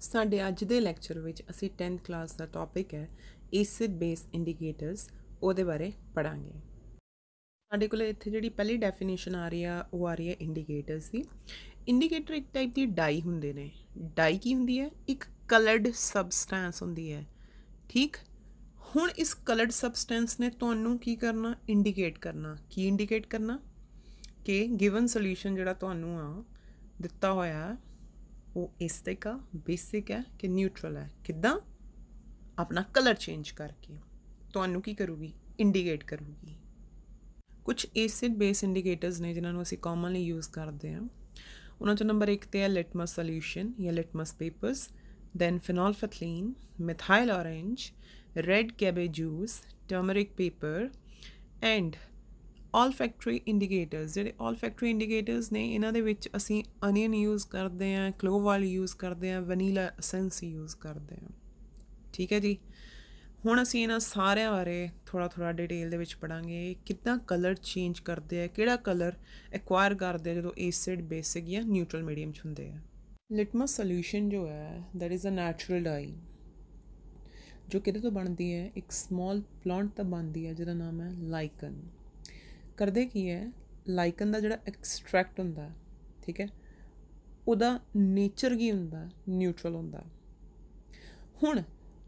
ਸਾਡੇ ਅੱਜ ਦੇ ਲੈਕਚਰ ਵਿੱਚ ਅਸੀਂ 10th ਕਲਾਸ ਦਾ ਟੌਪਿਕ ਹੈ ਐਸਿਡ ਬੇਸ ਇੰਡੀਕੇਟਰਸ ਉਹਦੇ ਬਾਰੇ ਪੜਾਂਗੇ ਸਾਡੇ ਕੋਲ ਇੱਥੇ ਜਿਹੜੀ ਪਹਿਲੀ ਡੈਫੀਨੇਸ਼ਨ ਆ ਰਹੀ ਆ ਉਹ ਆ ਰਹੀ ਹੈ ਇੰਡੀਕੇਟਰਸ ਦੀ ਇੰਡੀਕੇਟਰ ਇੱਕ ਟਾਈਪ ਦੀ ਡਾਈ ਹੁੰਦੇ ਨੇ ਡਾਈ ਕੀ ਹੁੰਦੀ ਹੈ ਇੱਕ ਕਲਰਡ ਸਬਸਟੈਂਸ ਹੁੰਦੀ ਹੈ ਠੀਕ ਹੁਣ ਇਸ ਕਲਰਡ ਸਬਸਟੈਂਸ ਨੇ ਤੁਹਾਨੂੰ ਕੀ ਕਰਨਾ ਇੰਡੀਕੇਟ ਕਰਨਾ ਕੀ ਇੰਡੀਕੇਟ ਕਰਨਾ ਕਿ ਗਿਵਨ ਸੋਲੂਸ਼ਨ ਜਿਹੜਾ ਤੁਹਾਨੂੰ ਆ ਦਿੱਤਾ ਹੋਇਆ ਉਹ ਤੇ ਆ ਬੇਸਿਕ ਹੈ ਕਿ ਨਿਊਟਰਲ ਹੈ ਕਿਦਾਂ ਆਪਣਾ ਕਲਰ ਚੇਂਜ ਕਰਕੇ ਤੁਹਾਨੂੰ ਕੀ ਕਰੂਗੀ ਇੰਡੀਕੇਟ ਕਰੂਗੀ ਕੁਝ ਐਸਿਡ ਬੇਸ ਇੰਡੀਕੇਟਰਸ ਨੇ ਜਿਨ੍ਹਾਂ ਨੂੰ ਅਸੀਂ ਕਾਮਨਲੀ ਯੂਜ਼ ਕਰਦੇ ਹਾਂ ਉਹਨਾਂ ਚੋਂ ਨੰਬਰ 1 ਤੇ ਹੈ ਲਿਟਮਸ ਸੋਲੂਸ਼ਨ ਜਾਂ litmus papers then phenolphthalein methyl orange red cabbage juice turmeric paper and olfactory indicators ਜਿਹੜੇ ਆਲ ਫੈਕਟਰੀ ਇੰਡੀਕੇਟਰਸ ਨੇ ਇਹਨਾਂ ਦੇ ਵਿੱਚ ਅਸੀਂ ਅਨੀਅਨ ਯੂਜ਼ ਕਰਦੇ ਆਂ ਕਲੋਵਲ ਯੂਜ਼ ਕਰਦੇ ਆਂ ਵਨੀਲਾ ਐਸੈਂਸ ਯੂਜ਼ ਕਰਦੇ ਆਂ ਠੀਕ ਹੈ ਜੀ ਹੁਣ ਅਸੀਂ ਇਹਨਾਂ ਸਾਰਿਆਂ ਬਾਰੇ ਥੋੜਾ ਥੋੜਾ ਡਿਟੇਲ ਦੇ ਵਿੱਚ ਪੜਾਂਗੇ ਕਿਦਾਂ ਕਲਰ ਚੇਂਜ ਕਰਦੇ ਆ ਕਿਹੜਾ ਕਲਰ ਐਕਵਾਇਰ ਕਰਦੇ ਜਦੋਂ ਐਸਿਡ ਬੇਸਿਕ ਜਾਂ ਨਿਊਟਰਲ ਮੀਡੀਅਮ ਚ ਹੁੰਦੇ ਆ ਲਿਟਮਸ ਸੋਲੂਸ਼ਨ ਜੋ ਹੈ that is a natural dye ਜੋ ਕਿਹਦੇ ਤੋਂ ਬਣਦੀ ਹੈ ਇੱਕ ਸਮਾਲ ਪਲਾਂਟ ਤੋਂ ਬਣਦੀ ਹੈ ਜਿਹਦਾ ਨਾਮ ਹੈ ਲਾਈਕਨ ਕਰਦੇ ਕੀ ਹੈ ਲਾਈਕਨ ਦਾ ਜਿਹੜਾ ਐਕਸਟ੍ਰੈਕਟ ਹੁੰਦਾ ਠੀਕ ਹੈ ਉਹਦਾ ਨੇਚਰ ਕੀ ਹੁੰਦਾ ਨਿਊਟਰਲ ਹੁੰਦਾ ਹੁਣ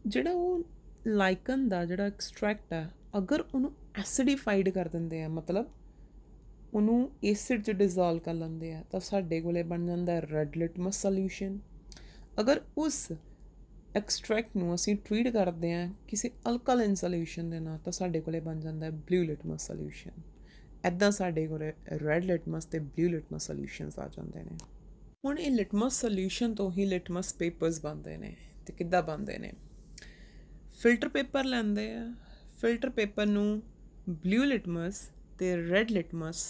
ਜਿਹੜਾ ਉਹ ਲਾਈਕਨ ਦਾ ਜਿਹੜਾ ਐਕਸਟ੍ਰੈਕਟ ਆ ਅਗਰ ਉਹਨੂੰ ਐਸਿਡੀਫਾਈਡ ਕਰ ਦਿੰਦੇ ਆ ਮਤਲਬ ਉਹਨੂੰ ਐਸਿਡ 'ਚ ਡਿਸੋਲਵ ਕਰ ਲੈਂਦੇ ਆ ਤਾਂ ਸਾਡੇ ਕੋਲੇ ਬਣ ਜਾਂਦਾ ਰੈਡ ਲਿਟਮਸ ਸੋਲੂਸ਼ਨ ਅਗਰ ਉਸ ਐਕਸਟ੍ਰੈਕਟ ਨੂੰ ਅਸੀਂ ਟ੍ਰੀਟ ਕਰਦੇ ਆ ਕਿਸੇ ਅਲਕਲਾਈਨ ਸੋਲੂਸ਼ਨ ਦੇ ਨਾਲ ਤਾਂ ਸਾਡੇ ਕੋਲੇ ਬਣ ਜਾਂਦਾ ਬਲੂ ਲਿਟਮਸ ਸੋਲੂਸ਼ਨ ਐਦਾਂ ਸਾਡੇ ਕੋਲ ਰੈੱਡ ਲਿਟਮਸ ਤੇ ਬਲੂ ਲਿਟਮਸ ਸੋਲੂਸ਼ਨਸ ਆ ਜਾਂਦੇ ਨੇ ਹੁਣ ਇਹ ਲਿਟਮਸ ਸੋਲੂਸ਼ਨ ਤੋਂ ਹੀ ਲਿਟਮਸ ਪੇਪਰਸ ਬਣਦੇ ਨੇ ਤੇ ਕਿੱਦਾਂ ਬਣਦੇ ਨੇ ਫਿਲਟਰ ਪੇਪਰ ਲੈਂਦੇ ਆ ਫਿਲਟਰ ਪੇਪਰ ਨੂੰ ਬਲੂ ਲਿਟਮਸ ਤੇ ਰੈੱਡ ਲਿਟਮਸ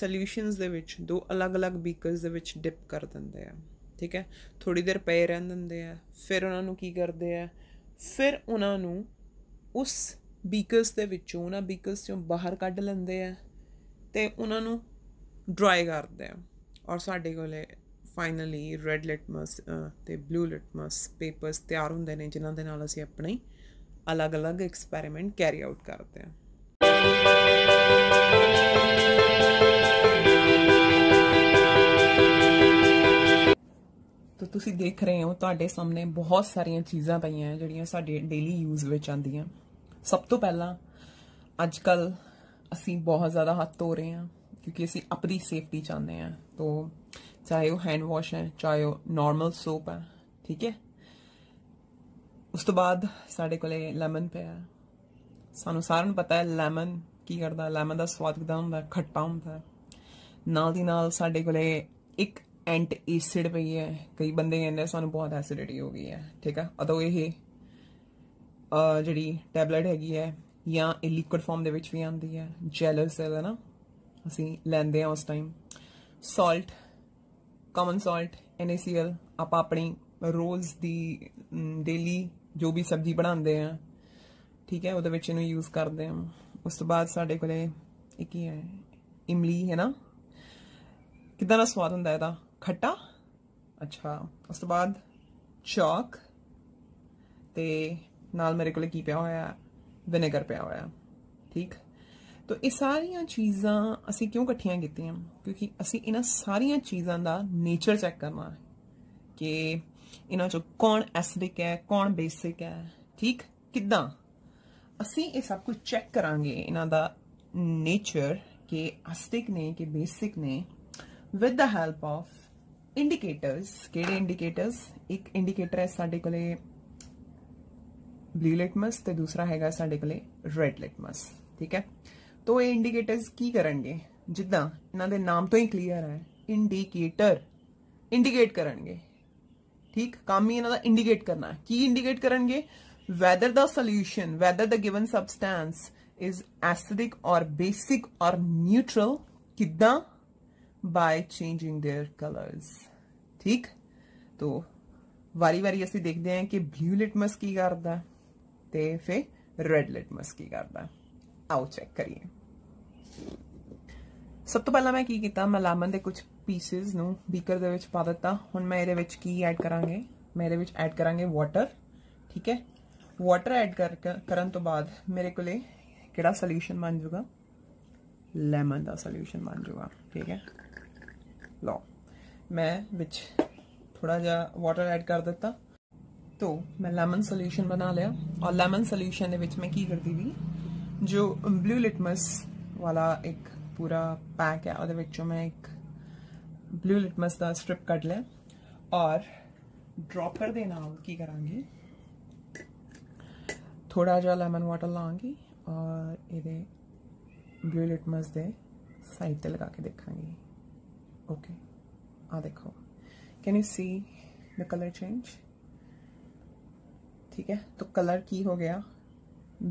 ਸੋਲੂਸ਼ਨਸ ਦੇ ਵਿੱਚ ਦੋ ਅਲੱਗ-ਅਲੱਗ ਬੀਕਰਸ ਦੇ ਵਿੱਚ ਡਿਪ ਕਰ ਦਿੰਦੇ ਆ ਠੀਕ ਹੈ ਥੋੜੀ ਦੇਰ ਪਏ ਰਹਿਣ ਦਿੰਦੇ ਆ ਫਿਰ ਉਹਨਾਂ ਨੂੰ ਕੀ ਕਰਦੇ ਆ ਫਿਰ ਉਹਨਾਂ ਨੂੰ ਉਸ ਬੀਕਰਸ ਦੇ ਵਿੱਚੋਂ ਨਾ ਬੀਕਰਸ ਤੋਂ ਬਾਹਰ ਕੱਢ ਲੈਂਦੇ ਆ ਤੇ ਉਹਨਾਂ ਨੂੰ ਡਰਾਈ ਕਰਦੇ ਆ ਔਰ ਸਾਡੇ ਕੋਲੇ ਫਾਈਨਲੀ ਰੈੱਡ ਲਿਟਮਸ ਤੇ ਬਲੂ ਲਿਟਮਸ ਪੇਪਰਸ ਤਿਆਰ ਹੁੰਦੇ ਨੇ ਜਿਨ੍ਹਾਂ ਦੇ ਨਾਲ ਅਸੀਂ ਆਪਣੇ ਅਲੱਗ-ਅਲੱਗ ਐਕਸਪੈਰੀਮੈਂਟ ਕੈਰੀ ਆਊਟ ਕਰਦੇ ਆ ਤੋ ਤੁਸੀਂ ਦੇਖ ਰਹੇ ਹੋ ਤੁਹਾਡੇ ਸਾਹਮਣੇ ਬਹੁਤ ਸਾਰੀਆਂ ਚੀਜ਼ਾਂ ਪਈਆਂ ਜਿਹੜੀਆਂ ਸਾਡੇ ਡੇਲੀ ਯੂਜ਼ ਵਿੱਚ ਆਉਂਦੀਆਂ ਸਭ ਤੋਂ ਪਹਿਲਾਂ ਅੱਜਕੱਲ ਅਸੀਂ ਬਹੁਤ ਜ਼ਿਆਦਾ ਹੱਥ ਧੋ ਰਹੇ ਹਾਂ ਕਿਉਂਕਿ ਅਸੀਂ ਆਪਣੀ ਸੇਫਟੀ ਚਾਹੁੰਦੇ ਹਾਂ ਤੋਂ ਚਾਹੇ ਉਹ ਹੈਂਡ ਵਾਸ਼ ਹੈ ਚਾਹੇ ਉਹ ਨਾਰਮਲ ਸੋਪ ਹੈ ਠੀਕ ਹੈ ਉਸ ਤੋਂ ਬਾਅਦ ਸਾਡੇ ਕੋਲੇ ਲੈਮਨ ਪਿਆ ਸਾਨੂੰ ਸਾਰਿਆਂ ਨੂੰ ਪਤਾ ਹੈ ਲੈਮਨ ਕੀ ਕਰਦਾ ਲੈਮਨ ਦਾ ਸਵਾਦ ਕਿਦਾਂ ਹੁੰਦਾ ਖੱਟਾ ਹੁੰਦਾ ਨਾਲ ਦੀ ਨਾਲ ਸਾਡੇ ਕੋਲੇ ਇੱਕ ਐਂਟ ਐਸਿਡ ਪਈ ਹੈ ਕਈ ਬੰਦੇ ਕਹਿੰਦੇ ਸਾਨੂੰ ਬਹੁਤ ਐਸਿਡਿਟੀ ਹੋ ਗਈ ਹੈ ਠੀਕ ਹੈ ਅਦੋਂ ਇਹ ਜਿਹੜੀ ਟੈਬਲੇਟ ਹੈਗੀ ਹੈ ਜਾਂ ਇਹ ਲਿਕੁਇਡ ਫਾਰਮ ਦੇ ਵਿੱਚ ਵੀ ਆਉਂਦੀ ਹੈ ਜੈਲਸ ਹੈ ਨਾ ਅਸੀਂ ਲੈਂਦੇ ਆ ਉਸ time salt common salt NaCl ਆਪਾਂ ਆਪਣੀ ਰੋਜ਼ ਦੀ ਡੇਲੀ ਜੋ ਵੀ ਸਬਜ਼ੀ ਬਣਾਉਂਦੇ ਆ ਠੀਕ ਹੈ ਉਹਦੇ ਵਿੱਚ ਇਹਨੂੰ ਯੂਜ਼ ਕਰਦੇ ਆ ਉਸ ਤੋਂ ਬਾਅਦ ਸਾਡੇ ਕੋਲੇ ਇੱਕ ਹੀ ਹੈ ਇਮਲੀ ਹੈ ਨਾ ਕਿਦਾਂ ਦਾ ਸਵਾਦ ਹੁੰਦਾ ਇਹਦਾ ਖੱਟਾ ਅੱਛਾ ਉਸ ਤੋਂ ਬਾਅਦ ਚੌਕ ਤੇ ਨਾਲ ਮੇਰੇ ਕੋਲੇ ਕੀ ਪਿਆ ਹੋਇਆ ਵਿਨੇਗਰ ਪਿਆ ਹੋਇਆ ਠੀਕ ਤੋ ਇਹ ਸਾਰੀਆਂ ਚੀਜ਼ਾਂ ਅਸੀਂ ਕਿਉਂ ਇਕੱਠੀਆਂ ਕੀਤੀਆਂ ਕਿਉਂਕਿ ਅਸੀਂ ਇਹਨਾਂ ਸਾਰੀਆਂ ਚੀਜ਼ਾਂ ਦਾ ਨੇਚਰ ਚੈੱਕ ਕਰਨਾ ਹੈ ਕਿ ਇਹਨਾਂ ਚੋਂ ਕੌਣ ਐਸਿਡਿਕ ਹੈ ਕੌਣ ਬੇਸਿਕ ਹੈ ਠੀਕ ਕਿੱਦਾਂ ਅਸੀਂ ਇਹ ਸਭ ਕੁਝ ਚੈੱਕ ਕਰਾਂਗੇ ਇਹਨਾਂ ਦਾ ਨੇਚਰ ਕਿ ਐਸਿਡਿਕ ਨੇ ਕਿ ਬੇਸਿਕ ਨੇ with the help of indicators ਕਿਹੜੇ ਇੰਡੀਕੇਟਰਸ ਇੱਕ ਇੰਡੀਕੇਟਰ ਹੈ ਸਾਡੇ ਕੋਲੇ ब्लू लिटमस तो दूसरा है साढ़े कल रेड लिटमस ठीक है तो ये इंडीकेटर की करे जिदा इन्हों नाम तो ही क्लीयर है इंडीकेटर इंडीकेट कर ठीक काम ही इन्हों का इंडीकेट करना है की इंडीकेट करे whether the solution whether the given substance is acidic और बेसिक और न्यूट्रल कि बाय चेंजिंग देयर कलर्स ठीक तो वारी वारी असं देखते हैं कि ब्ल्यू लिटमस की करता है ਤੇ ਫਿਰ ਰੈੱਡ ਲਿਟਮਸ ਕੀ ਕਰਦਾ ਆਓ ਚੈੱਕ ਕਰੀਏ ਸਭ ਤੋਂ ਪਹਿਲਾਂ ਮੈਂ ਕੀ ਕੀਤਾ ਮੈਂ ਲੈਮਨ ਦੇ ਕੁਝ ਪੀਸਸ ਨੂੰ ਬੀਕਰ ਦੇ ਵਿੱਚ ਪਾ ਦਿੱਤਾ ਹੁਣ ਮੈਂ ਇਹਦੇ ਵਿੱਚ ਕੀ ਐਡ ਕਰਾਂਗੇ ਮੈਂ ਇਹਦੇ ਵਿੱਚ ਐਡ ਕਰਾਂਗੇ ਵਾਟਰ ਠੀਕ ਹੈ ਵਾਟਰ ਐਡ ਕਰਨ ਤੋਂ ਬਾਅਦ ਮੇਰੇ ਕੋਲੇ ਕਿਹੜਾ ਸੋਲੂਸ਼ਨ ਬਣ ਜਾਊਗਾ ਲੈਮਨ ਦਾ ਸੋਲੂਸ਼ਨ ਬਣ ਜਾਊਗਾ ਠੀਕ ਹੈ ਲਓ ਮੈਂ ਵਿੱਚ ਥੋੜਾ ਜਿਹਾ ਵਾਟਰ ਐਡ ਕਰ ਦਿੱਤਾ तो मैं लैमन सोल्यूशन बना लिया और लैमन सोल्यूशन मैं की करती थी जो ब्लू लिटमस वाला एक पूरा पैक है और मैं एक ब्लू लिटमस का स्ट्रिप कट लिया और ड्रॉपर के नाम की करा थोड़ा जहा लैमन वाटर लाँगी और ये ब्लू लिटमस के साइड पर लगा के देखा ओके आ देखो can you see the colour change ठीक है तो कलर की हो गया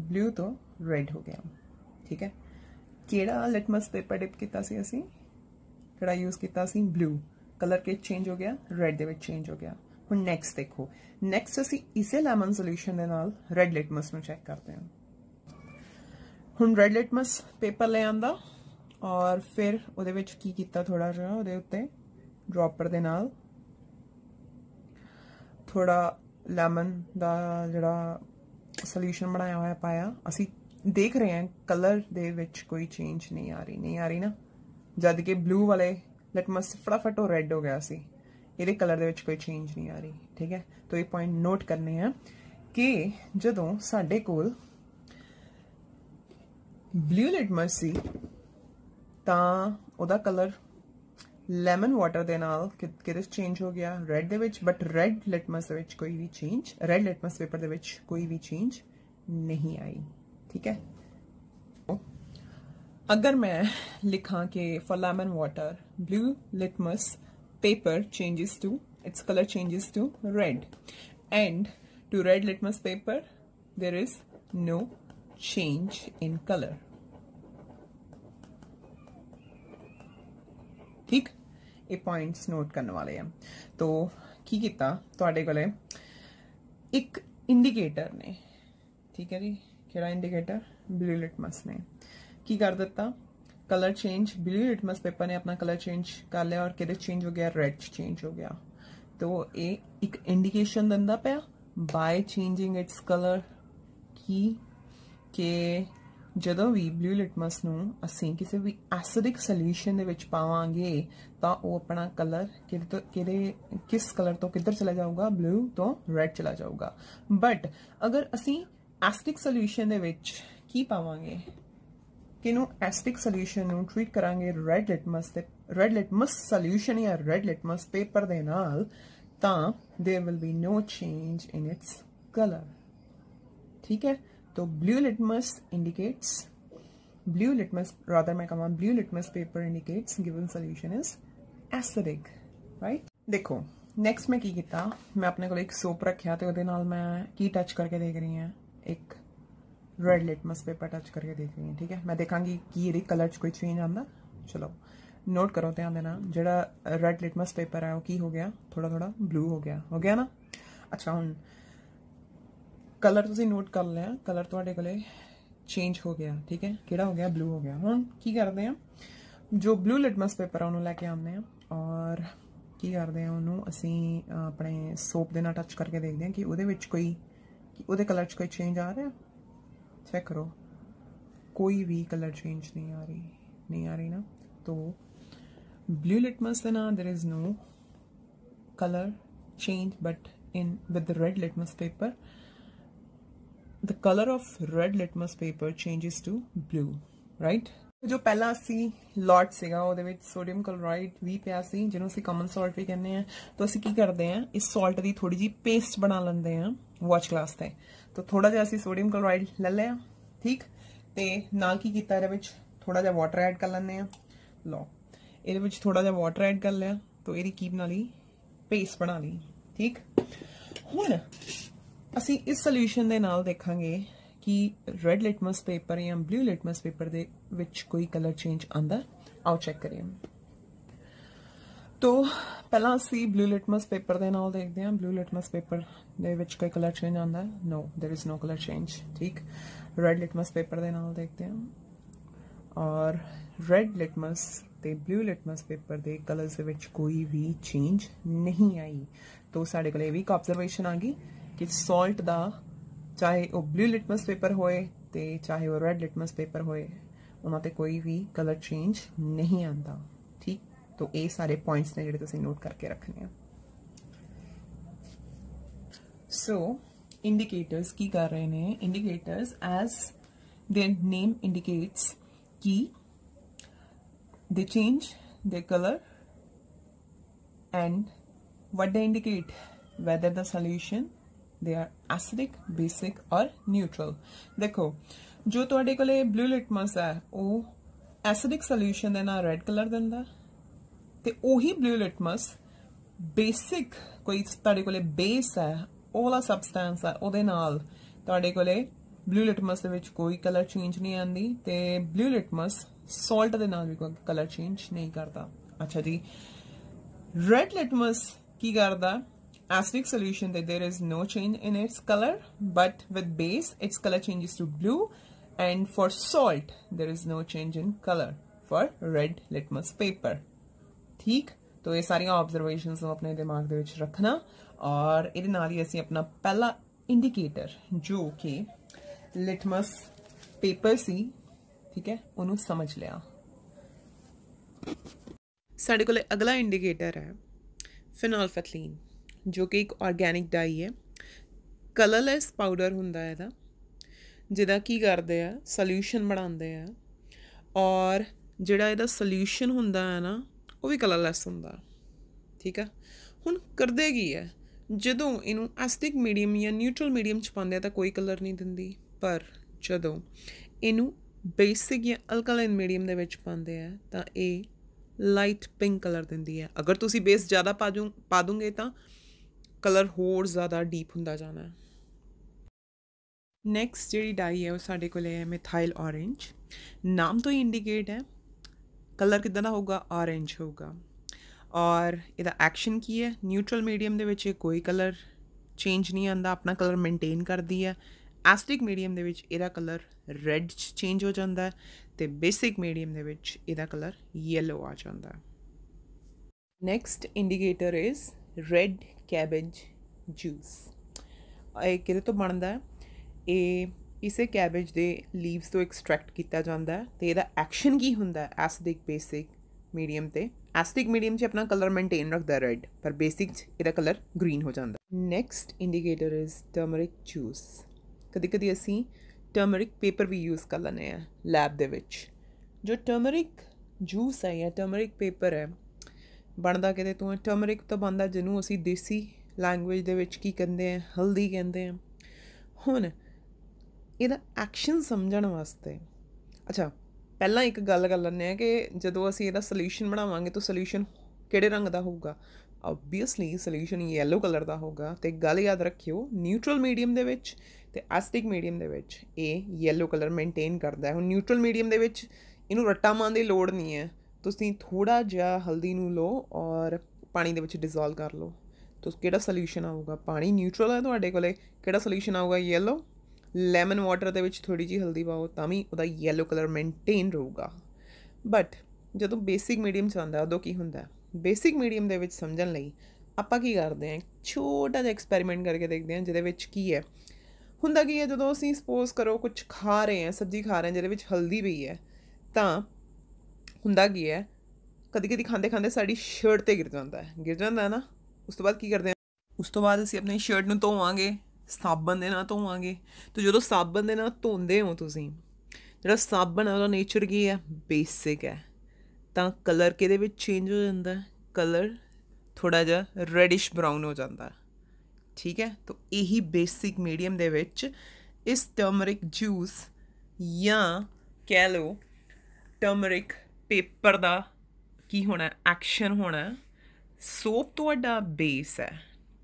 ਬਲੂ ਤੋਂ ਰੈੱਡ ਹੋ ਗਿਆ ਠੀਕ ਹੈ ਕਿਹੜਾ ਲਿਟਮਸ ਪੇਪਰ ਡਿਪ ਕੀਤਾ ਸੀ ਅਸੀਂ ਕਿਹੜਾ ਯੂਜ਼ ਕੀਤਾ ਸੀ ਬਲੂ ਕਲਰ ਕੇ ਚੇਂਜ ਹੋ ਗਿਆ ਰੈੱਡ ਦੇ ਵਿੱਚ ਚੇਂਜ ਹੋ ਗਿਆ ਹੁਣ ਨੈਕਸਟ ਦੇਖੋ ਨੈਕਸਟ ਅਸੀਂ ਇਸੇ ਲੈਮਨ ਸੋਲੂਸ਼ਨ ਦੇ ਨਾਲ ਰੈੱਡ ਲਿਟਮਸ ਨੂੰ ਚੈੱਕ ਕਰਦੇ ਹਾਂ ਹੁਣ ਰੈੱਡ ਲਿਟਮਸ ਪੇਪਰ ਲੈ ਆਂਦਾ ਔਰ ਫਿਰ ਉਹਦੇ ਵਿੱਚ ਕੀ ਕੀਤਾ ਥੋੜਾ ਜਿਹਾ ਉਹਦੇ ਉੱਤੇ ਡ੍ਰੌਪਰ ਦੇ ਨਾਲ ਥੋੜਾ ਲੈਮਨ ਦਾ ਜਿਹੜਾ ਸੋਲੂਸ਼ਨ ਬਣਾਇਆ ਹੋਇਆ ਪਾਇਆ ਅਸੀਂ ਦੇਖ ਰਹੇ ਹਾਂ ਕਲਰ ਦੇ ਵਿੱਚ ਕੋਈ ਚੇਂਜ ਨਹੀਂ ਆ ਰਹੀ ਨਹੀਂ ਆ ਰਹੀ ਨਾ ਜਦ ਕਿ ਬਲੂ ਵਾਲੇ ਲਿਟਮਸ ਫਟਾਫਟ ਉਹ ਰੈੱਡ ਹੋ ਗਿਆ ਸੀ ਇਹਦੇ ਕਲਰ ਦੇ ਵਿੱਚ ਕੋਈ ਚੇਂਜ ਨਹੀਂ ਆ ਰਹੀ ਠੀਕ ਹੈ ਤਾਂ ਇਹ ਪੁਆਇੰਟ ਨੋਟ ਕਰਨੇ ਆ ਕਿ ਜਦੋਂ ਸਾਡੇ ਕੋਲ ਬਲੂ ਲਿਟਮਸ ਸੀ ਤਾਂ ਉਹਦਾ ਕਲਰ लैमन वाटर के नाल कि चेंज हो गया रेड बट रेड लिटमस कोई भी चेंज रेड लिटमस पेपर कोई भी चेंज नहीं आई ठीक है अगर मैं लिखा कि for lemon water blue litmus paper changes to its colour changes to red and to red litmus paper there is no change in colour ये पॉइंट्स नोट करने वाले हैं तो की ਕੀਤਾ तो ਕੋਲੇ ਇੱਕ ਇੰਡੀਕੇਟਰ ਨੇ ਠੀਕ ਹੈ ਜੀ ਕਿਹੜਾ ਇੰਡੀਕੇਟਰ ਬਲੂ ਲਿਟਮਸ ਨੇ ਕੀ ਕਰ colour change blue litmus paper ने अपना कलर चेंज कर लिया और कि चेंज हो गया रेड चेंज हो गया तो ये एक इंडिकेशन दिता पाया बाय चेंजिंग इट्स कलर की के ਜਦੋਂ ਵੀ ਬਲੂ ਲਿਟਮਸ ਨੂੰ ਅਸੀਂ ਕਿਸੇ ਵੀ ਐਸਿਡਿਕ ਸੋਲੂਸ਼ਨ ਦੇ ਵਿੱਚ ਪਾਵਾਂਗੇ ਤਾਂ ਉਹ ਆਪਣਾ ਕਲਰ ਕਿਹਦੇ ਕਿਸ ਕਲਰ ਤੋਂ ਕਿੱਧਰ ਚਲਾ ਜਾਊਗਾ ਬਲੂ ਤੋਂ ਰੈੱਡ ਚਲਾ ਜਾਊਗਾ ਬਟ ਅਗਰ ਅਸੀਂ ਐਸਿਡਿਕ ਸੋਲੂਸ਼ਨ ਦੇ ਵਿੱਚ ਕੀ ਪਾਵਾਂਗੇ ਕਿਨੂੰ ਐਸਿਡਿਕ ਸੋਲੂਸ਼ਨ ਨੂੰ ਟ੍ਰੀਟ ਕਰਾਂਗੇ ਰੈੱਡ ਲਿਟਮਸ ਤੇ ਰੈੱਡ ਲਿਟਮਸ ਸੋਲੂਸ਼ਨ ਜਾਂ ਰੈੱਡ ਲਿਟਮਸ ਪੇਪਰ ਦੇ ਨਾਲ ਤਾਂ there will be no change in its colour ਠੀਕ ਹੈ तो blue litmus indicates blue litmus rather my comma blue litmus paper indicates given solution is acidic right ਦੇਖੋ next ਮੈਂ ਕੀ ਕੀਤਾ ਮੈਂ ਆਪਣੇ ਕੋਲ ਇੱਕ ਸੋਪ ਰੱਖਿਆ ਤੇ ਉਹਦੇ ਨਾਲ ਮੈਂ ਕੀ ਟੱਚ ਕਰਕੇ ਦੇਖ ਰਹੀ ਹਾਂ ਇੱਕ ਰੈਡ ਲਿਟਮਸ ਪੇਪਰ ਟੱਚ ਕਰਕੇ ਦੇਖ ਰਹੀ ਹਾਂ ਠੀਕ ਹੈ ਮੈਂ ਦੇਖਾਂਗੀ ਕੀ ਇਹਦੇ ਕਲਰ 'ਚ ਕੋਈ ਚੇਂਜ ਆਉਂਦਾ ਚਲੋ ਨੋਟ ਕਰੋ ਧਿਆਨ ਦੇਣਾ ਜਿਹੜਾ ਰੈਡ ਲਿਟਮਸ ਪੇਪਰ ਹੈ ਉਹ ਕੀ ਹੋ ਗਿਆ ਥੋੜਾ ਥੋੜਾ ਬਲੂ ਹੋ ਗਿਆ ਹੋ ਗਿਆ ਨਾ ਅੱਛਾ ਹੁਣ ਕਲਰ ਤੁਸੀਂ ਨੋਟ ਕਰ ਲਿਆ ਕਲਰ ਤੁਹਾਡੇ ਕੋਲੇ ਚੇਂਜ ਹੋ ਗਿਆ ਠੀਕ ਹੈ ਕਿਹੜਾ ਹੋ ਗਿਆ ਬਲੂ ਹੋ ਗਿਆ ਹੁਣ ਕੀ ਕਰਦੇ ਆ ਜੋ ਬਲੂ ਲਿਟਮਸ ਪੇਪਰ ਆ ਉਹਨੂੰ ਲੈ ਕੇ ਆਉਂਦੇ ਆ ਔਰ ਕੀ ਕਰਦੇ ਆ ਉਹਨੂੰ ਅਸੀਂ ਆਪਣੇ ਸੋਪ ਦੇ ਨਾਲ ਟੱਚ ਕਰਕੇ ਦੇਖਦੇ ਆ ਕਿ ਉਹਦੇ ਵਿੱਚ ਕੋਈ ਉਹਦੇ ਕਲਰ 'ਚ ਕੋਈ ਚੇਂਜ ਆ ਰਿਹਾ ਚੈੱਕ ਕਰੋ ਕੋਈ ਵੀ ਕਲਰ ਚੇਂਜ ਨਹੀਂ ਆ ਰਹੀ ਨਹੀਂ ਆ ਰਹੀ ਨਾ ਤੋ ਬਲੂ ਲਿਟਮਸ ਦੇ ਨਾਲ there is no colour change but in with the red litmus paper the color of red litmus paper changes to blue right ਜੋ ਪਹਿਲਾ ਅਸੀਂ ਲੋਟ ਸੀਗਾ ਉਹਦੇ ਵਿੱਚ ਸੋਡੀਅਮ ਕਲੋਰਾਈਡ ਵੀ ਪਿਆ ਸੀ ਜਿਹਨੂੰ ਅਸੀਂ ਕਾਮਨ ਸਾਲਟ ਵੀ ਕਹਿੰਦੇ ਆ ਤਾਂ ਅਸੀਂ ਕੀ ਕਰਦੇ ਆ ਇਸ ਸਾਲਟ ਦੀ ਥੋੜੀ ਜੀ ਪੇਸਟ ਬਣਾ ਲੈਂਦੇ ਆ ਵਾਚ ਗਲਾਸ ਤੇ ਤਾਂ ਥੋੜਾ ਜਿਹਾ ਅਸੀਂ ਸੋਡੀਅਮ ਕਲੋਰਾਈਡ ਲੈ ਲਿਆ ਠੀਕ ਤੇ ਨਾਲ ਕੀ ਕੀਤਾ ਇਹਦੇ ਵਿੱਚ ਥੋੜਾ ਜਿਹਾ ਵਾਟਰ ਐਡ ਕਰ ਲੈਂਦੇ ਆ ਲਓ ਇਹਦੇ ਵਿੱਚ ਥੋੜਾ ਜਿਹਾ ਵਾਟਰ ਐਡ ਕਰ ਲਿਆ ਤਾਂ ਇਹਦੀ ਕੀ ਬਣਾ ਲਈ ਪੇਸਟ ਬਣਾ ਲਈ ਠੀਕ ਹੁਣ ਅਸੀਂ ਇਸ ਸੋਲੂਸ਼ਨ ਦੇ ਨਾਲ ਦੇਖਾਂਗੇ ਕਿ ਰੈੱਡ ਲਿਟਮਸ ਪੇਪਰ ਜਾਂ ਬਲੂ ਲਿਟਮਸ ਪੇਪਰ ਦੇ ਵਿੱਚ ਕੋਈ ਕਲਰ ਚੇਂਜ ਆਂਦਾ ਆਓ ਚੈੱਕ ਕਰੀਏ ਤੋ ਪਹਿਲਾਂ ਅਸੀਂ ਬਲੂ ਲਿਟਮਸ ਪੇਪਰ ਦੇ ਨਾਲ ਦੇਖਦੇ ਹਾਂ ਬਲੂ ਲਿਟਮਸ ਪੇਪਰ ਦੇ ਵਿੱਚ ਕੋਈ ਕਲਰ ਚੇਂਜ ਆਂਦਾ no there is no colour change ਠੀਕ ਰੈੱਡ ਲਿਟਮਸ ਪੇਪਰ ਦੇ ਨਾਲ ਦੇਖਦੇ ਹਾਂ ਔਰ ਰੈੱਡ ਲਿਟਮਸ ਤੇ ਬਲੂ ਲਿਟਮਸ ਪੇਪਰ ਦੇ ਕਲਰਸ ਦੇ ਵਿੱਚ ਕੋਈ ਵੀ ਚੇਂਜ ਨਹੀਂ ਆਈ ਤੋ ਸਾਡੇ ਕੋਲ ਇਹ ਵੀ ਇੱਕ ਆਬਜ਼ਰਵੇਸ਼ਨ ਆ ਗਈ ਕਿ ਸਾਲਟ ਦਾ ਚਾਹੇ ਉਹ ਬਲੂ ਲਿਟਮਸ ਪੇਪਰ ਹੋਏ ਤੇ ਚਾਹੇ ਉਹ ਰੈੱਡ ਲਿਟਮਸ ਪੇਪਰ ਹੋਏ ਉਹਨਾਂ ਤੇ ਕੋਈ ਵੀ ਕਲਰ ਚੇਂਜ ਨਹੀਂ ਆਂਦਾ ਠੀਕ ਤੋਂ ਇਹ ਸਾਰੇ ਪੁਆਇੰਟਸ ਨੇ ਜਿਹੜੇ ਤੁਸੀਂ ਨੋਟ ਕਰਕੇ ਰੱਖਣੇ ਆ ਸੋ indicators ਕੀ ਕਰ ਰਹੇ ਨੇ indicators as their name indicates ki they change their color and what they indicate whether the solution they are acidic basic ਔਰ ਨਿਊਟਰਲ ਦੇਖੋ ਜੋ ਤੁਹਾਡੇ ਕੋਲੇ ਬਲੂ ਲਿਟਮਸ ਹੈ ਉਹ ਐਸਿਡਿਕ ਸੋਲੂਸ਼ਨ ਦੇ ਨਾਲ ਰੈੱਡ ਕਲਰ ਦਿੰਦਾ ਤੇ ਉਹੀ ਬਲੂ ਲਿਟਮਸ ਬੇਸਿਕ ਕੋਈ ਤੁਹਾਡੇ ਕੋਲੇ ਬੇਸ ਹੈ ਉਹ ਵਾਲਾ ਸਬਸਟੈਂਸ ਹੈ ਉਹਦੇ ਨਾਲ ਤੁਹਾਡੇ ਕੋਲੇ ਬਲੂ ਲਿਟਮਸ ਦੇ ਵਿੱਚ ਕੋਈ ਕਲਰ ਚੇਂਜ ਨਹੀਂ ਆਂਦੀ ਤੇ ਬਲੂ ਲਿਟਮਸ ਸਾਲਟ ਦੇ ਨਾਲ ਵੀ ਕੋਈ ਕਲਰ ਚੇਂਜ ਨਹੀਂ ਕਰਦਾ ਅੱਛਾ ਜੀ ਰੈੱਡ ਲਿਟਮਸ ਕੀ ਕਰਦਾ acidic solution that there is no change in its color but with base its color changes to blue and for salt there is no change in color for red litmus paper ठीक तो ये सारियां observations ਨੂੰ ਆਪਣੇ ਦਿਮਾਗ ਦੇ ਵਿੱਚ ਰੱਖਣਾ ਔਰ ਇਹਦੇ ਨਾਲ ਹੀ ਅਸੀਂ ਆਪਣਾ ਪਹਿਲਾ ਇੰਡੀਕੇਟਰ ਜੋ ਕਿ ਲਿਟਮਸ ਪੇਪਰ ਸੀ ਠੀਕ ਹੈ ਉਹਨੂੰ ਸਮਝ ਲਿਆ ਸਾਡੇ ਕੋਲ ਅਗਲਾ ਇੰਡੀਕੇਟਰ ਹੈ ਫਿਨੋਲਫੈਥਲੀਨ ਜੋ ਕਿ ਇੱਕ ਆਰਗੈਨਿਕ ਡਾਈ ਹੈ ਕਲਰਲੈਸ ਪਾਊਡਰ ਹੁੰਦਾ ਹੈ ਇਹਦਾ ਜਿਹਦਾ ਕੀ ਕਰਦੇ ਆ ਸੋਲੂਸ਼ਨ ਬਣਾਉਂਦੇ ਆ ਔਰ ਜਿਹੜਾ ਇਹਦਾ ਸੋਲੂਸ਼ਨ ਹੁੰਦਾ ਹੈ ਨਾ ਉਹ ਵੀ ਕਲਰਲੈਸ ਹੁੰਦਾ ਠੀਕ ਆ ਹੁਣ ਕਰਦੇ ਕੀ ਹੈ ਜਦੋਂ ਇਹਨੂੰ ਐਸਟਿਕ ਮੀਡੀਅਮ ਜਾਂ ਨਿਊਟਰਲ ਮੀਡੀਅਮ ਚ ਪਾਉਂਦੇ ਆ ਤਾਂ ਕੋਈ ਕਲਰ ਨਹੀਂ ਦਿੰਦੀ ਪਰ ਜਦੋਂ ਇਹਨੂੰ ਬੇਸਿਕ ਜਾਂ ਅਲਕਲਾਈਨ ਮੀਡੀਅਮ ਦੇ ਵਿੱਚ ਪਾਉਂਦੇ ਆ ਤਾਂ ਇਹ ਲਾਈਟ ਪਿੰਕ ਕਲਰ ਦਿੰਦੀ ਹੈ ਅਗਰ ਤੁਸੀਂ ਬੇਸ ਜ਼ਿਆਦਾ ਪਾ ਦੂੰ ਪਾ ਤਾਂ ਕਲਰ ਹੋਰ ਜ਼ਿਆਦਾ ਡੀਪ ਹੁੰਦਾ ਜਾਣਾ ਹੈ ਨੈਕਸਟ ਜਿਹੜੀ ਡਾਈ ਹੈ ਉਹ ਸਾਡੇ ਕੋਲੇ ਹੈ ਮਿਥਾਈਲ ਔਰੇਂਜ ਨਾਮ ਤੋਂ ਹੀ ਇੰਡੀਕੇਟ ਹੈ ਕਲਰ ਕਿਦਾਂ ਦਾ ਹੋਊਗਾ ਔਰੇਂਜ ਹੋਊਗਾ ਔਰ ਇਹਦਾ ਐਕਸ਼ਨ ਕੀ ਹੈ ਨਿਊਟਰਲ ਮੀਡੀਅਮ ਦੇ ਵਿੱਚ ਕੋਈ ਕਲਰ ਚੇਂਜ ਨਹੀਂ ਆਂਦਾ ਆਪਣਾ ਕਲਰ ਮੇਨਟੇਨ ਕਰਦੀ ਹੈ ਐਸਟਿਕ ਮੀਡੀਅਮ ਦੇ ਵਿੱਚ ਇਹਦਾ ਕਲਰ ਰੈੱਡ ਚੇਂਜ ਹੋ ਜਾਂਦਾ ਹੈ ਤੇ ਬੇਸਿਕ ਮੀਡੀਅਮ ਦੇ ਵਿੱਚ ਇਹਦਾ ਕਲਰ ਯੈਲੋ ਆ ਜਾਂਦਾ ਹੈ next indicator is red cabbage juice ਇਹ ਕਿਹਦੇ ਤੋਂ ਬਣਦਾ ਹੈ ਇਹ ਇਸੇ ਕੈਬੇਜ ਦੇ ਲੀਵਸ ਤੋਂ ਐਕਸਟਰੈਕਟ ਕੀਤਾ ਜਾਂਦਾ ਹੈ ਤੇ ਇਹਦਾ ਐਕਸ਼ਨ ਕੀ ਹੁੰਦਾ ਹੈ ਐਸਿਡਿਕ ਬੇਸਿਕ ਮੀਡੀਅਮ ਤੇ ਐਸਿਡਿਕ ਮੀਡੀਅਮ 'ਚ ਆਪਣਾ ਕਲਰ ਮੇਨਟੇਨ ਰੱਖਦਾ ਰੈਡ ਪਰ ਬੇਸਿਕ 'ਚ ਇਹਦਾ ਕਲਰ ਗ੍ਰੀਨ ਹੋ ਜਾਂਦਾ next indicator is turmeric juice ਕਦੇ ਕਦੇ ਅਸੀਂ ਟਰਮਰਿਕ ਪੇਪਰ ਵੀ ਯੂਜ਼ ਕਰ ਲੈਂਦੇ ਆ ਲੈਬ ਦੇ ਵਿੱਚ ਜੋ ਟਰਮਰਿਕ ਜੂਸ ਹੈ ਜਾਂ ਟਰਮਰਿਕ ਪੇਪਰ ਹੈ ਬਣਦਾ ਕਿਤੇ ਤੂੰ ਟਰਮਰਿਕ ਤੋਂ ਬਣਦਾ ਜਿਹਨੂੰ ਅਸੀਂ ਦੇਸੀ ਲੈਂਗੁਏਜ ਦੇ ਵਿੱਚ ਕੀ ਕਹਿੰਦੇ ਆ ਹਲਦੀ ਕਹਿੰਦੇ ਆ ਹੁਣ ਇਹਦਾ ਐਕਸ਼ਨ ਸਮਝਣ ਵਾਸਤੇ ਅੱਛਾ ਪਹਿਲਾਂ ਇੱਕ ਗੱਲ ਕਰ ਲੈਂਦੇ ਆ ਕਿ ਜਦੋਂ ਅਸੀਂ ਇਹਦਾ ਸੋਲੂਸ਼ਨ ਬਣਾਵਾਂਗੇ ਤਾਂ ਸੋਲੂਸ਼ਨ ਕਿਹੜੇ ਰੰਗ ਦਾ ਹੋਊਗਾ ਆਬਵੀਅਸਲੀ ਸੋਲੂਸ਼ਨ ਯੈਲੋ ਕਲਰ ਦਾ ਹੋਗਾ ਤੇ ਗੱਲ ਯਾਦ ਰੱਖਿਓ ਨਿਊਟਰਲ ਮੀਡੀਅਮ ਦੇ ਵਿੱਚ ਤੇ ਐਸਟਿਕ ਮੀਡੀਅਮ ਦੇ ਵਿੱਚ ਇਹ ਯੈਲੋ ਕਲਰ ਮੇਨਟੇਨ ਕਰਦਾ ਹੈ ਹੁਣ ਨਿਊਟਰਲ ਮੀਡੀਅਮ ਦੇ ਵਿੱਚ ਇਹਨੂੰ ਰੱਟਾ ਮਾਰਨ ਦੀ ਲੋੜ ਨਹੀਂ ਹੈ ਤੁਸੀਂ ਥੋੜਾ ਜਿਹਾ ਹਲਦੀ ਨੂੰ ਲਓ ਔਰ ਪਾਣੀ ਦੇ ਵਿੱਚ ਡਿਸੋਲਵ ਕਰ ਲਓ ਤੋ ਕਿਹੜਾ ਸੋਲੂਸ਼ਨ ਆਊਗਾ ਪਾਣੀ ਨਿਊਟਰਲ ਹੈ ਤੁਹਾਡੇ ਕੋਲੇ ਕਿਹੜਾ ਸੋਲੂਸ਼ਨ ਆਊਗਾ ਯੈਲੋ ਲੈਮਨ ਵਾਟਰ ਦੇ ਵਿੱਚ ਥੋੜੀ ਜੀ ਹਲਦੀ ਪਾਓ ਤਾਂ ਵੀ ਉਹਦਾ ਯੈਲੋ ਕਲਰ ਮੇਨਟੇਨ ਰਹੂਗਾ ਬਟ ਜਦੋਂ ਬੇਸਿਕ ਮੀਡੀਅਮ ਚ ਆਉਂਦਾ ਉਦੋਂ ਕੀ ਹੁੰਦਾ ਬੇਸਿਕ ਮੀਡੀਅਮ ਦੇ ਵਿੱਚ ਸਮਝਣ ਲਈ ਆਪਾਂ ਕੀ ਕਰਦੇ ਹਾਂ ਛੋਟਾ ਜਿਹਾ ਐਕਸਪੈਰੀਮੈਂਟ ਕਰਕੇ ਦੇਖਦੇ ਹਾਂ ਜਿਹਦੇ ਵਿੱਚ ਕੀ ਹੈ ਹੁੰਦਾ ਕੀ ਹੈ ਜਦੋਂ ਅਸੀਂ ਸਪੋਜ਼ ਕਰੋ ਕੁਝ ਖਾ ਰਹੇ ਹਾਂ ਸਬਜ਼ੀ ਖਾ ਰਹੇ ਹਾਂ ਜਿਹਦੇ ਵਿੱਚ ਹਲਦੀ ਪਈ ਹੈ ਤਾਂ ਹੁੰਦਾ ਕੀ ਹੈ ਕਦੇ ਕਦੇ ਖਾਂਦੇ ਖਾਂਦੇ ਸਾਡੀ ਸ਼ਰਟ ਤੇ ਗਿਰ ਜਾਂਦਾ ਹੈ ਗਿਰ ਜਾਂਦਾ ਹੈ ਨਾ ਉਸ ਤੋਂ ਬਾਅਦ ਕੀ ਕਰਦੇ ਹਾਂ ਉਸ ਤੋਂ ਬਾਅਦ ਅਸੀਂ ਆਪਣੀ ਸ਼ਰਟ ਨੂੰ ਧੋਵਾਂਗੇ ਸਾਬਣ ਦੇ ਨਾਲ ਧੋਵਾਂਗੇ ਤੇ ਜਦੋਂ ਸਾਬਣ ਦੇ ਨਾਲ ਧੋਂਦੇ ਹੋ ਤੁਸੀਂ ਜਿਹੜਾ ਸਾਬਣ ਹੈ ਉਹਦਾ ਨੇਚਰ ਕੀ ਹੈ ਬੇਸਿਕ ਹੈ ਤਾਂ ਕਲਰ ਕਿਹਦੇ ਵਿੱਚ ਚੇਂਜ ਹੋ ਜਾਂਦਾ ਹੈ ਕਲਰ ਥੋੜਾ ਜਿਹਾ ਰੈਡਿਸ਼ ਬ੍ਰਾਊਨ ਹੋ ਜਾਂਦਾ ਠੀਕ ਹੈ ਤਾਂ ਇਹੀ ਬੇਸਿਕ ਮੀਡੀਅਮ ਦੇ ਵਿੱਚ ਇਸ ਟਰਮਰਿਕ ਜੂਸ ਜਾਂ ਕੈਲੋ ਟਰਮਰਿਕ ਪੇਪਰ ਦਾ ਕੀ ਹੋਣਾ ਐਕਸ਼ਨ ਹੋਣਾ ਸੋਪ ਤੁਹਾਡਾ ਬੇਸ ਹੈ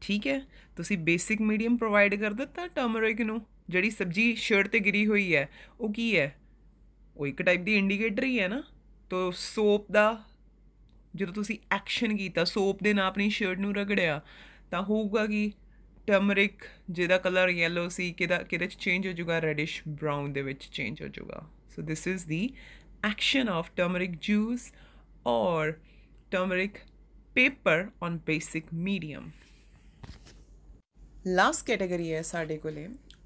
ਠੀਕ ਹੈ ਤੁਸੀਂ ਬੇਸਿਕ ਮੀਡੀਅਮ ਪ੍ਰੋਵਾਈਡ ਕਰ ਦਿੱਤਾ ਟਰਮਰਿਕ ਨੂੰ ਜਿਹੜੀ ਸਬਜੀ ਸ਼ਰਟ ਤੇ ਗਿਰੀ ਹੋਈ ਹੈ ਉਹ ਕੀ ਹੈ ਉਹ ਇੱਕ ਟਾਈਪ ਦੀ ਇੰਡੀਕੇਟਰ ਹੀ ਹੈ ਨਾ ਤੋ ਸੋਪ ਦਾ ਜਦੋਂ ਤੁਸੀਂ ਐਕਸ਼ਨ ਕੀਤਾ ਸੋਪ ਦੇ ਨਾਲ ਆਪਣੀ ਸ਼ਰਟ ਨੂੰ ਰਗੜਿਆ ਤਾਂ ਹੋਊਗਾ ਕਿ ਟਰਮਰਿਕ ਜਿਹਦਾ ਕਲਰ ਯੈਲੋ ਸੀ ਕਿਹਦਾ ਕਿਹਦੇ ਚ ਚੇਂਜ ਹੋ ਜਾਊਗਾ ਰੈਡਿਸ਼ ਬ੍ਰਾਊਨ ਦੇ ਵਿੱਚ ਚੇਂਜ ਹੋ ਜਾਊਗਾ so this is the action of turmeric juice or turmeric paper on basic medium. Last category is ਸਾਡੇ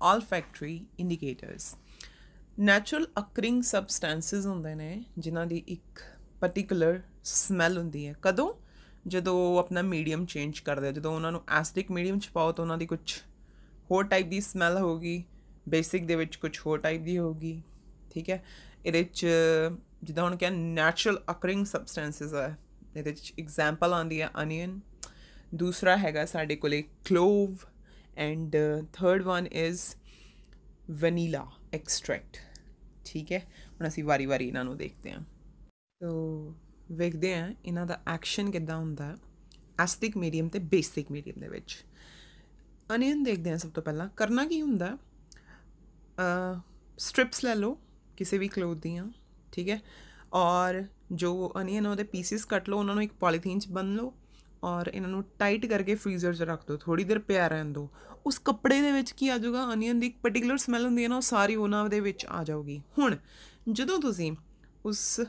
olfactory indicators. natural occurring substances hunde ne jinna di ਇੱਕ particular smell hundi hai ਕਦੋਂ ਜਦੋਂ ਆਪਣਾ medium change ਕਰਦੇ ਜਦੋਂ ਉਹਨਾਂ ਨੂੰ acidic medium ਚ ਪਾਓ ਤਾਂ ਉਹਨਾਂ ਦੀ ਕੁਝ ਹੋਰ ਟਾਈਪ ਦੀ ਸਮੈਲ ਹੋਗੀ ਬੇਸਿਕ ਦੇ ਵਿੱਚ ਕੁਝ ਹੋਰ ਟਾਈਪ ਦੀ ਹੋਗੀ ਠੀਕ ਹੈ ਇਹਦੇ ਚ ਜਿੱਦਾਂ ਹੁਣ ਕਿਹਾ ਨੈਚੁਰਲ ਅਕਰਿੰਗ ਸਬਸਟੈਂਸਸ ਆ ਇਹਦੇ ਚ ਐਗਜ਼ਾਮਪਲ ਆਂਦੀ ਹੈ ਅਨੀਅਨ ਦੂਸਰਾ ਹੈਗਾ ਸਾਡੇ ਕੋਲੇ clove and third one is vanilla extract ਠੀਕ ਹੈ ਹੁਣ ਅਸੀਂ ਵਾਰੀ-ਵਾਰੀ ਇਹਨਾਂ ਨੂੰ ਦੇਖਦੇ ਹਾਂ ਸੋ ਵੇਖਦੇ ਹਾਂ ਇਹਨਾਂ ਦਾ ਐਕਸ਼ਨ ਕਿੱਦਾਂ ਹੁੰਦਾ ਐਸਟਿਕ ਮੀਡੀਅਮ ਤੇ ਬੇਸਿਕ ਮੀਡੀਅਮ ਦੇ ਵਿੱਚ ਅਨੀਅਨ ਦੇਖਦੇ ਹਾਂ ਸਭ ਤੋਂ ਪਹਿਲਾਂ ਕਰਨਾ ਕੀ ਹੁੰਦਾ ਅ ਸਟ੍ਰਿਪਸ ਲੈ ਲਓ ਕਿਸੇ ਵੀ ਕਲੋਥ ਦੀਆਂ ਠੀਕ ਹੈ ਔਰ ਜੋ ਅਨੀਅਨ ਉਹਦੇ ਪੀਸਿਸ ਕੱਟ ਲਓ ਉਹਨਾਂ ਨੂੰ ਇੱਕ ਪੋਲੀਥੀਨ 'ਚ ਬੰਨ ਲਓ ਔਰ ਇਹਨਾਂ ਨੂੰ ਟਾਈਟ ਕਰਕੇ ਫ੍ਰੀਜ਼ਰ 'ਚ ਰੱਖ ਦਿਓ ਥੋੜੀ ਦਿਨ ਪਿਆ ਰਹਿਣ ਦਿਓ ਉਸ ਕੱਪੜੇ ਦੇ ਵਿੱਚ ਕੀ ਆ ਜਾਊਗਾ ਅਨੀਅਨ ਦੀ ਇੱਕ ਪਾਰਟਿਕੂਲਰ ਸਮੈਲ ਹੁੰਦੀ ਹੈ ਨਾ ਉਹ ਸਾਰੀ ਉਹਨਾਂ ਦੇ ਵਿੱਚ ਆ ਜਾਊਗੀ ਹੁਣ ਜਦੋਂ ਤੁਸੀਂ ਉਸ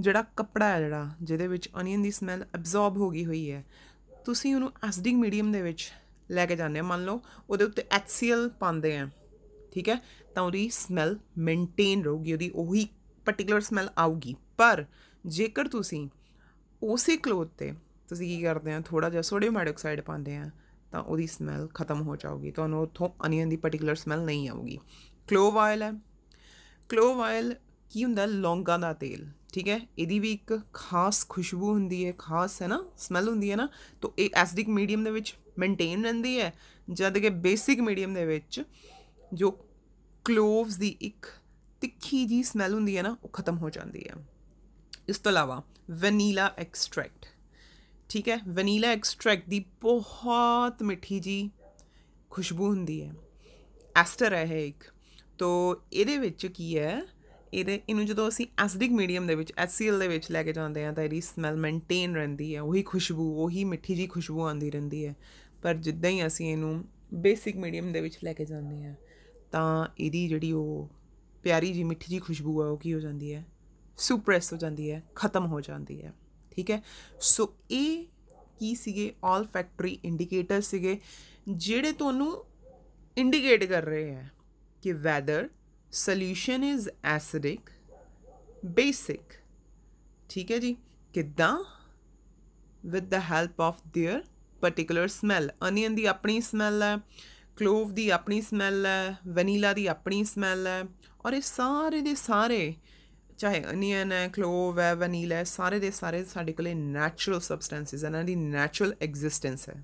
ਜਿਹੜਾ ਕੱਪੜਾ ਹੈ ਜਿਹੜਾ ਜਿਹਦੇ ਵਿੱਚ ਅਨੀਅਨ ਦੀ ਸਮੈਲ ਐਬਜ਼ੌਰਬ ਹੋ ਗਈ ਹੋਈ ਹੈ ਤੁਸੀਂ ਉਹਨੂੰ ਐਸਿਡਿਕ ਮੀਡੀਅਮ ਦੇ ਵਿੱਚ ਲੈ ਕੇ ਜਾਂਦੇ ਆ ਮੰਨ ਲਓ ਉਹਦੇ ਉੱਤੇ HCl ਪਾਉਂਦੇ ਆ ਠੀਕ ਹੈ ਤਾਂ ਉਹਦੀ ਸਮੈਲ ਮੇਨਟੇਨ ਰਹੂਗੀ ਉਹਦੀ ਉਹੀ ਪਾਰਟਿਕੂਲਰ ਸਮੈਲ ਆਊਗੀ ਪਰ ਜੇਕਰ ਤੁਸੀਂ ਉਸੇ ਕਲੋਥ ਤੇ ਤੁਸੀਂ ਕੀ ਕਰਦੇ ਆ ਥੋੜਾ ਜਿਹਾ ਸੋਡੀਅਮ ਹਾਈਡ੍ਰੋਕਸਾਈਡ ਪਾਉਂਦੇ ਆ ਤਾਂ ਉਹਦੀ ਸਮੈਲ ਖਤਮ ਹੋ ਜਾਊਗੀ ਤੁਹਾਨੂੰ ਉਥੋਂ ਅਨੀਅਨ ਦੀ ਪਾਰਟਿਕੂਲਰ ਸਮੈਲ ਨਹੀਂ ਆਊਗੀ ਕਲੋਵ ਆਇਲ ਹੈ ਕਲੋਵ ਆਇਲ ਕੀ ਹੁੰਦਾ ਲੌਂਗਾ ਦਾ ਤੇਲ ਠੀਕ ਹੈ ਇਹਦੀ ਵੀ ਇੱਕ ਖਾਸ ਖੁਸ਼ਬੂ ਹੁੰਦੀ ਹੈ ਖਾਸ ਹੈ ਨਾ ਸਮੈਲ ਹੁੰਦੀ ਹੈ ਨਾ ਤਾਂ ਇਹ ਐਸਿਡਿਕ ਮੀਡੀਅਮ ਦੇ ਵਿੱਚ ਮੇਨਟੇਨ ਰਹਿੰਦੀ ਹੈ ਜਦ ਕਿ ਬੇਸਿਕ ਮੀਡੀਅਮ ਦੇ ਵਿੱਚ ਜੋ ਕਲੋਵਸ ਦੀ ਇੱਕ ਤਿੱਖੀ ਜੀ ਸਮੈਲ ਹੁੰਦੀ ਹੈ ਨਾ ਉਹ ਖਤਮ ਹੋ ਜਾਂਦੀ ਹੈ ਇਸ ਤੋਂ ਇਲਾਵਾ ਵਨੀਲਾ ਐਕਸਟ੍ਰੈਕਟ ਠੀਕ ਹੈ ਵਨੀਲਾ ਐਕਸਟ੍ਰੈਕਟ ਦੀ ਬਹੁਤ ਮਿੱਠੀ ਜੀ ਖੁਸ਼ਬੂ ਹੁੰਦੀ ਹੈ ਐਸਟਰ ਹੈ ਇੱਕ ਤੋਂ ਇਹਦੇ ਵਿੱਚ ਕੀ ਹੈ ਇਹਦੇ ਇਹਨੂੰ ਜਦੋਂ ਅਸੀਂ ਐਸਿਡਿਕ ਮੀਡੀਅਮ ਦੇ ਵਿੱਚ HCl ਦੇ ਵਿੱਚ ਲੈ ਕੇ ਜਾਂਦੇ ਆ ਤਾਂ ਇਹਦੀ ਸਮੈਲ ਮੇਨਟੇਨ ਰਹਿੰਦੀ ਹੈ ਉਹੀ ਖੁਸ਼ਬੂ ਉਹੀ ਮਿੱਠੀ ਜੀ ਖੁਸ਼ਬੂ ਆਉਂਦੀ ਰਹਿੰਦੀ ਹੈ ਪਰ ਜਿੱਦਾਂ ਹੀ ਅਸੀਂ ਇਹਨੂੰ ਬੇਸਿਕ ਮੀਡੀਅਮ ਦੇ ਵਿੱਚ ਲੈ ਕੇ ਜਾਂਦੇ ਆ ਤਾਂ ਇਹਦੀ ਜਿਹੜੀ ਉਹ ਪਿਆਰੀ ਜੀ ਮਿੱਠੀ ਜੀ ਖੁਸ਼ਬੂ ਆ ਉਹ ਕੀ ਹੋ ਜਾਂਦੀ ਹੈ ਸੁਪਰੈਸ ਹੋ ਜਾਂਦੀ ਹੈ ਖਤਮ ਹੋ ਜਾਂਦੀ ਹੈ ਠੀਕ ਹੈ ਸੋ ਇਹ ਕੀ ਸੀਗੇ ਆਲ ਫੈਕਟਰੀ ਇੰਡੀਕੇਟਰ ਸੀਗੇ ਜਿਹੜੇ ਤੁਹਾਨੂੰ ਇੰਡੀਕੇਟ ਕਰ ਰਹੇ ਹੈ ਕਿ whether solution is acidic basic ਠੀਕ ਹੈ ਜੀ ਕਿਦਾਂ with the help of their particular smell onion ਦੀ ਆਪਣੀ ਸਮੈਲ ਹੈ ਕਲੋਵ ਦੀ ਆਪਣੀ ਸਮੈਲ ਹੈ ਵਨੀਲਾ ਦੀ ਆਪਣੀ ਸਮੈਲ ਹੈ ਔਰ ਇਹ ਸਾਰੇ ਦੇ ਸਾਰੇ ਚਾਹੇ ਅਨੀਅਨ ਹੈ ਕਲੋਵ ਹੈ ਵਨੀਲਾ ਸਾਰੇ ਦੇ ਸਾਰੇ ਸਾਡੇ ਕੋਲੇ ਨੈਚੁਰਲ ਸਬਸਟੈਂਸਸ ਇਹਨਾਂ ਦੀ ਨੇਚਰਲ ਐਗਜ਼ਿਸਟੈਂਸ ਹੈ